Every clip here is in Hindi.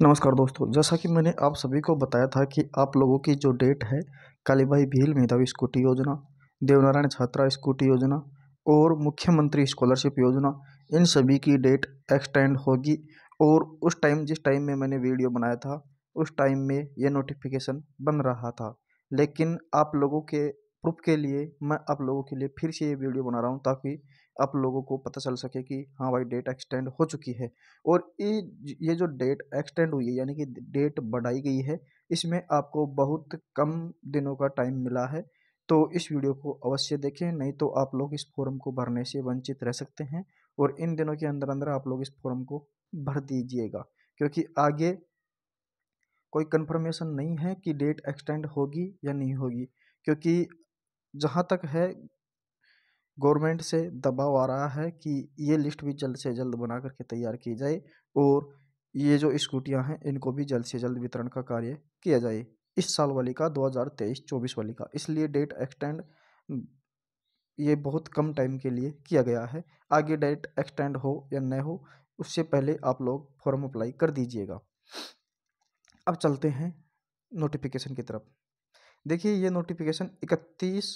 नमस्कार दोस्तों जैसा कि मैंने आप सभी को बताया था कि आप लोगों की जो डेट है कालीबाई भील मेधावी स्कूटी योजना देवनारायण छात्रा स्कूटी योजना और मुख्यमंत्री स्कॉलरशिप योजना इन सभी की डेट एक्सटेंड होगी और उस टाइम जिस टाइम में मैंने वीडियो बनाया था उस टाइम में ये नोटिफिकेशन बन रहा था लेकिन आप लोगों के प्रूफ के लिए मैं आप लोगों के लिए फिर से ये वीडियो बना रहा हूँ ताकि आप लोगों को पता चल सके कि हाँ भाई डेट एक्सटेंड हो चुकी है और ये ये जो डेट एक्सटेंड हुई है यानी कि डेट बढ़ाई गई है इसमें आपको बहुत कम दिनों का टाइम मिला है तो इस वीडियो को अवश्य देखें नहीं तो आप लोग इस फॉर्म को भरने से वंचित रह सकते हैं और इन दिनों के अंदर अंदर आप लोग इस फॉर्म को भर दीजिएगा क्योंकि आगे कोई कंफर्मेशन नहीं है कि डेट एक्सटेंड होगी या नहीं होगी क्योंकि जहाँ तक है गवर्नमेंट से दबाव आ रहा है कि ये लिस्ट भी जल्द से जल्द बना करके तैयार की जाए और ये जो स्कूटियाँ हैं इनको भी जल्द से जल्द वितरण का कार्य किया जाए इस साल वाली का 2023-24 वाली का इसलिए डेट एक्सटेंड ये बहुत कम टाइम के लिए किया गया है आगे डेट एक्सटेंड हो या न हो उससे पहले आप लोग फॉर्म अप्लाई कर दीजिएगा अब चलते हैं नोटिफिकेशन की तरफ देखिए ये नोटिफिकेशन इकतीस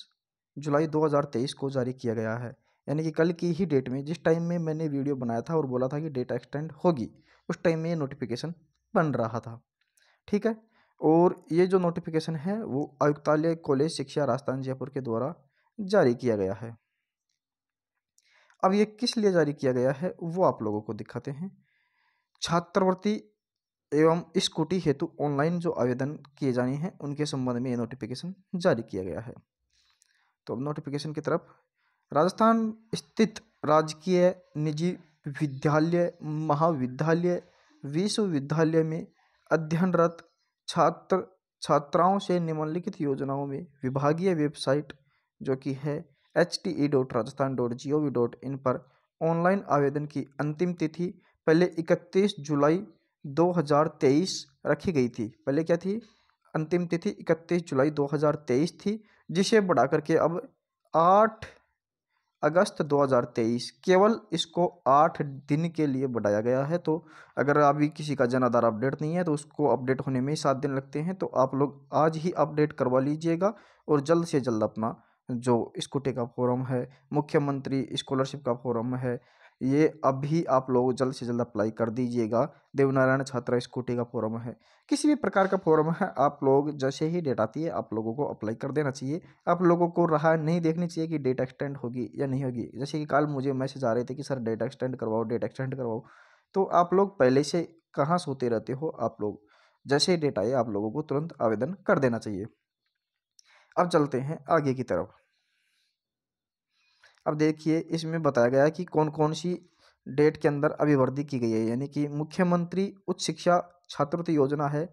जुलाई 2023 को जारी किया गया है यानी कि कल की ही डेट में जिस टाइम में मैंने वीडियो बनाया था और बोला था कि डेटा एक्सटेंड होगी उस टाइम में ये नोटिफिकेशन बन रहा था ठीक है और ये जो नोटिफिकेशन है वो आयुक्तालय कॉलेज शिक्षा राजस्थान जयपुर के द्वारा जारी किया गया है अब ये किस लिए जारी किया गया है वो आप लोगों को दिखाते हैं छात्रवृत्ति एवं स्कूटी हेतु ऑनलाइन जो आवेदन किए जाने हैं उनके संबंध में ये नोटिफिकेशन जारी किया गया है तो अब नोटिफिकेशन की तरफ राजस्थान स्थित राजकीय निजी विद्यालय महाविद्यालय विश्वविद्यालय में अध्ययनरत छात्र छात्राओं से निम्नलिखित योजनाओं में विभागीय वेबसाइट जो कि है H T E dot Rajasthan dot G O V dot in पर ऑनलाइन आवेदन की अंतिम तिथि पहले इकतीस जुलाई दो हज़ार तेईस रखी गई थी पहले क्या थी अंतिम तिथि इकतीस जुलाई दो हज़ार तेईस थी जिसे बढ़ा करके अब आठ अगस्त 2023 केवल इसको आठ दिन के लिए बढ़ाया गया है तो अगर अभी किसी का आधार अपडेट नहीं है तो उसको अपडेट होने में ही सात दिन लगते हैं तो आप लोग आज ही अपडेट करवा लीजिएगा और जल्द से जल्द अपना जो स्कूटे का फॉरम है मुख्यमंत्री स्कॉलरशिप का फॉरम है ये अभी आप लोग जल्द से जल्द अप्लाई कर दीजिएगा देवनारायण छात्रा स्कूटी का फॉर्म है किसी भी प्रकार का फॉर्म है आप लोग जैसे ही डेट आती है आप लोगों को अप्लाई कर देना चाहिए आप लोगों को रहा नहीं देखनी चाहिए कि डेट एक्सटेंड होगी या नहीं होगी जैसे कि कल मुझे मैसेज आ रहे थे कि सर डेट एक्सटेंड करवाओ डेट एक्सटेंड करवाओ तो आप लोग पहले से कहाँ सोते रहते हो आप लोग जैसे ही डेट आए आप लोगों को तुरंत आवेदन कर देना चाहिए अब चलते हैं आगे की तरफ अब देखिए इसमें बताया गया कि कौन कौन सी डेट के अंदर अभिवृद्धि की गई है यानी कि मुख्यमंत्री उच्च शिक्षा छात्रवृत्ति योजना है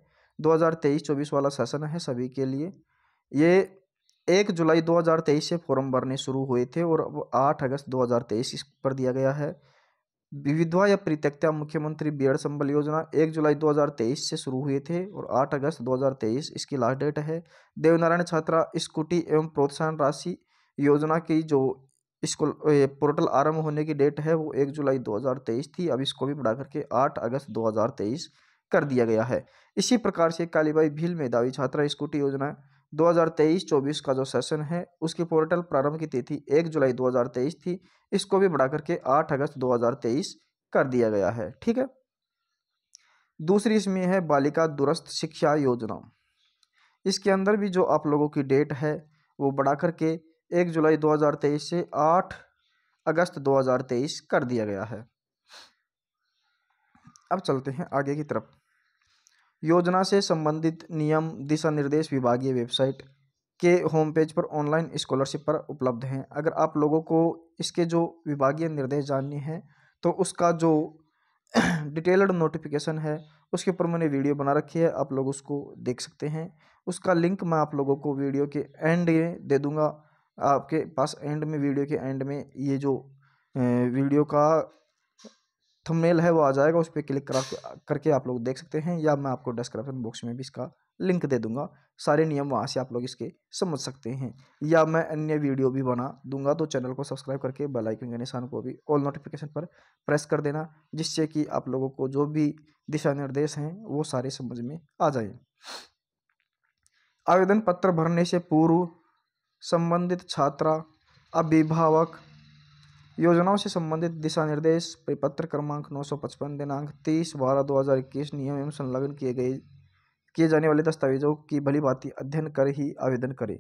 2023-24 वाला सेशन है सभी के लिए ये एक जुलाई 2023 से फॉर्म भरने शुरू हुए थे और अब आठ अगस्त 2023 इस पर दिया गया है विधवा या परित्यक्ता मुख्यमंत्री एड संबल योजना एक जुलाई 2023 से शुरू हुए थे और आठ अगस्त 2023 इसकी लास्ट डेट है देवनारायण छात्रा स्कूटी एवं प्रोत्साहन राशि योजना की जो इसको पोर्टल आरंभ होने की डेट है वो एक जुलाई 2023 थी अब इसको भी बढ़ा करके 8 अगस्त 2023 कर दिया गया है इसी प्रकार से कालीबाई भील मेधावी छात्रा स्कूटी योजना 2023-24 का जो सेशन है उसके पोर्टल प्रारंभ की तिथि एक जुलाई 2023 थी इसको भी बढ़ा करके 8 अगस्त 2023 कर दिया गया है ठीक है दूसरी इसमें है बालिका दुरस्त शिक्षा योजना इसके अंदर भी जो आप लोगों की डेट है वो बढ़ा करके एक जुलाई 2023 से 8 अगस्त 2023 कर दिया गया है अब चलते हैं आगे की तरफ योजना से संबंधित नियम दिशा निर्देश विभागीय वेबसाइट के होम पेज पर ऑनलाइन स्कॉलरशिप पर उपलब्ध हैं अगर आप लोगों को इसके जो विभागीय निर्देश जानने हैं तो उसका जो डिटेल्ड नोटिफिकेशन है उसके ऊपर मैंने वीडियो बना रखी है आप लोग उसको देख सकते हैं उसका लिंक मैं आप लोगों को वीडियो के एंड में दे दूंगा आपके पास एंड में वीडियो के एंड में ये जो वीडियो का थंबनेल है वो आ जाएगा उस पर क्लिक करा करके आप लोग देख सकते हैं या मैं आपको डिस्क्रिप्शन बॉक्स में भी इसका लिंक दे दूंगा सारे नियम वहाँ से आप लोग इसके समझ सकते हैं या मैं अन्य वीडियो भी बना दूंगा तो चैनल को सब्सक्राइब करके बेल आइकन के निशान को भी ऑल नोटिफिकेशन पर प्रेस कर देना जिससे कि आप लोगों को जो भी दिशा निर्देश हैं वो सारे समझ में आ जाए आवेदन पत्र भरने से पूर्व संबंधित छात्रा अभिभावक योजनाओं से संबंधित दिशा निर्देश परिपत्र क्रमांक नौ सौ पचपन दिनांक तीस बारह दो हज़ार इक्कीस नियम एवं संलग्न किए गए किए जाने वाले दस्तावेजों की भली भांति अध्ययन कर ही आवेदन करें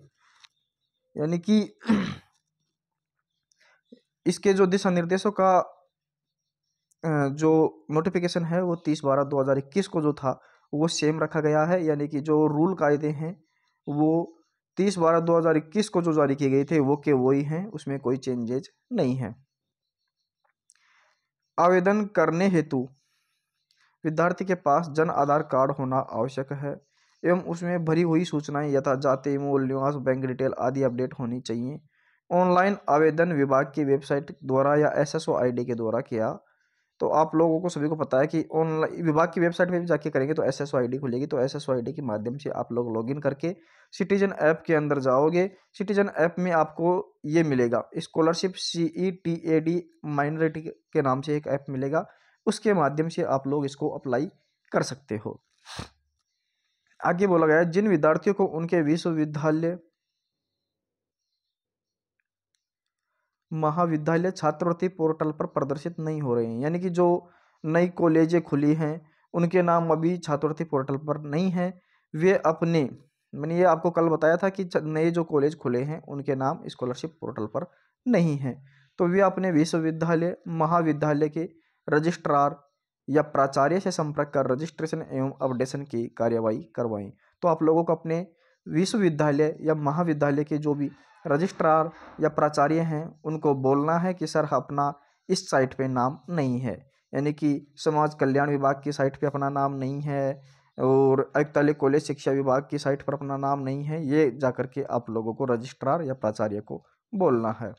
यानी कि इसके जो दिशा निर्देशों का जो नोटिफिकेशन है वो तीस बारह दो हज़ार इक्कीस को जो था वो सेम रखा गया है यानी कि जो रूल कायदे हैं वो तीस बारह दो हज़ार इक्कीस को जो जारी किए गए थे वो के वही हैं उसमें कोई चेंजेज नहीं है आवेदन करने हेतु विद्यार्थी के पास जन आधार कार्ड होना आवश्यक है एवं उसमें भरी हुई सूचनाएं यथा जाति मूल निवास बैंक डिटेल आदि अपडेट होनी चाहिए ऑनलाइन आवेदन विभाग की वेबसाइट द्वारा या एसएसओ आईडी के द्वारा किया तो आप लोगों को सभी को पता है कि ऑनलाइन विभाग की वेबसाइट पर भी जाके करेंगे तो एस एस खुलेगी तो एस एस के माध्यम से आप लोग लॉगिन करके सिटीजन ऐप के अंदर जाओगे सिटीजन ऐप में आपको ये मिलेगा scholarship C E T A D minority के नाम से एक ऐप मिलेगा उसके माध्यम से आप लोग इसको अप्लाई कर सकते हो आगे बोला गया जिन विद्यार्थियों को उनके विश्वविद्यालय महाविद्यालय छात्रवृत्ति पोर्टल पर प्रदर्शित नहीं हो रहे हैं यानी कि जो नई कॉलेजें खुली हैं उनके नाम अभी छात्रवृत्ति पोर्टल पर नहीं हैं वे अपने मैंने ये आपको कल बताया था कि नए जो कॉलेज खुले हैं उनके नाम स्कॉलरशिप पोर्टल पर नहीं हैं तो वे अपने विश्वविद्यालय महाविद्यालय के रजिस्ट्रार या प्राचार्य से संपर्क कर रजिस्ट्रेशन एवं अपडेशन की कार्यवाही करवाएं तो आप लोगों को अपने विश्वविद्यालय या महाविद्यालय के जो भी रजिस्ट्रार या प्राचार्य हैं उनको बोलना है कि सर अपना इस साइट पे नाम नहीं है यानी कि समाज कल्याण विभाग की साइट पे अपना नाम नहीं है और एकताली कॉलेज शिक्षा विभाग की साइट पर अपना नाम नहीं है ये जा के आप लोगों को रजिस्ट्रार या प्राचार्य को बोलना है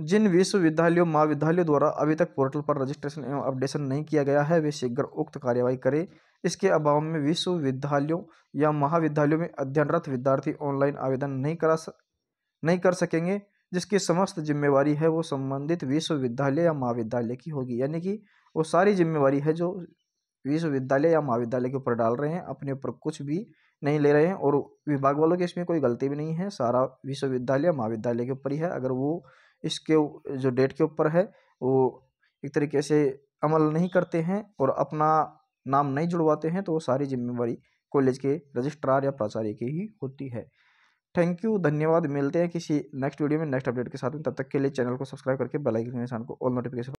जिन विश्वविद्यालयों महाविद्यालयों द्वारा अभी तक पोर्टल पर रजिस्ट्रेशन एवं अपडेशन नहीं किया गया है वे शीघ्र उक्त कार्यवाही करें इसके अभाव में विश्वविद्यालयों या महाविद्यालयों में अध्ययनरत विद्यार्थी ऑनलाइन आवेदन नहीं करा सक नहीं कर सकेंगे जिसकी समस्त जिम्मेवारी है वो संबंधित विश्वविद्यालय या महाविद्यालय की होगी यानी कि वो सारी जिम्मेवारी है जो विश्वविद्यालय या महाविद्यालय के ऊपर डाल रहे हैं अपने ऊपर कुछ भी नहीं ले रहे हैं और विभाग वालों की इसमें कोई गलती भी नहीं है सारा विश्वविद्यालय महाविद्यालय के ऊपर ही है अगर वो इसके जो डेट के ऊपर है वो एक तरीके से अमल नहीं करते हैं और अपना नाम नहीं जुड़वाते हैं तो वो सारी जिम्मेवारी कॉलेज के रजिस्ट्रार या प्राचार्य की ही होती है थैंक यू धन्यवाद मिलते हैं किसी नेक्स्ट वीडियो में नेक्स्ट अपडेट के साथ में तब तक के लिए चैनल को सब्सक्राइब करके बेल आइकन के निशान को ऑल नोटिफिकेशन